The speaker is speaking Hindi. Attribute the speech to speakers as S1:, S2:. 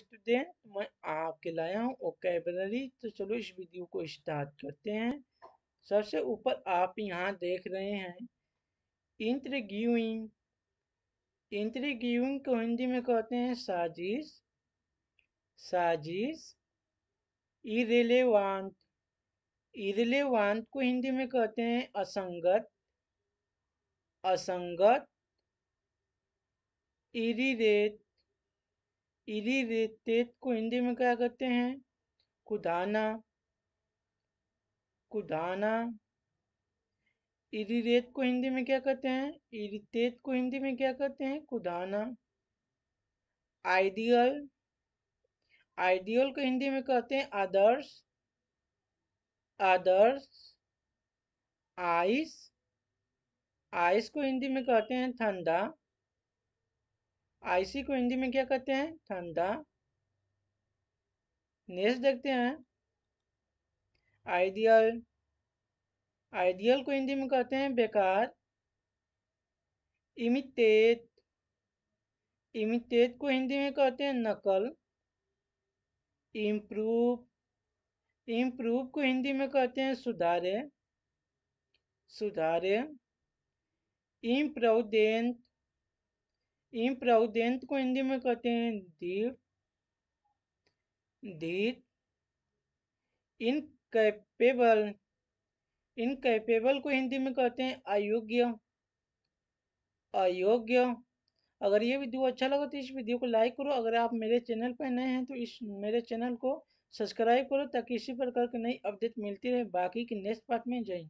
S1: स्टूडेंट मैं आपके लाया हूँ ओकेबलरी तो चलो इस वीडियो को स्टार्ट करते हैं सबसे ऊपर आप यहाँ देख रहे हैं इंट्रीग्यूइंग इंट्रीग्यूइंग को हिंदी में कहते हैं साजिश साजिश इरेलेवांत इरेलेवांत को हिंदी में कहते हैं असंगत असंगत इरीरेट इरी रेत को हिंदी में क्या कहते हैं कुदाना कुदाना इरी रेत को हिंदी में क्या कहते हैं इरीतेत को हिंदी में क्या कहते हैं कुदाना आइडियल आइडियल को हिंदी में कहते हैं आदर्श आदर्श आइस आइस को हिंदी में कहते हैं ठंडा आईसी को हिंदी में क्या कहते हैं ठंडा नेक्स्ट देखते हैं आइडियल आइडियल को हिंदी में कहते हैं बेकार इमिटेट इमिटेट को हिंदी में कहते हैं नकल इम्प्रूव इम्प्रूव को हिंदी में कहते हैं सुधारे सुधारे इम्प्रोडेंट इम्प्राउदेंत को हिंदी में कहते हैं दीप दीप इनकैपेबल इनकैपेबल को हिंदी में कहते हैं अयोग्य अयोग्य अगर ये वीडियो अच्छा लगा तो इस वीडियो को लाइक करो अगर आप मेरे चैनल पर नए हैं तो इस मेरे चैनल को सब्सक्राइब करो ताकि इसी प्रकार की नई अपडेट मिलती रहे बाकी की नेक्स्ट पार्ट में जाए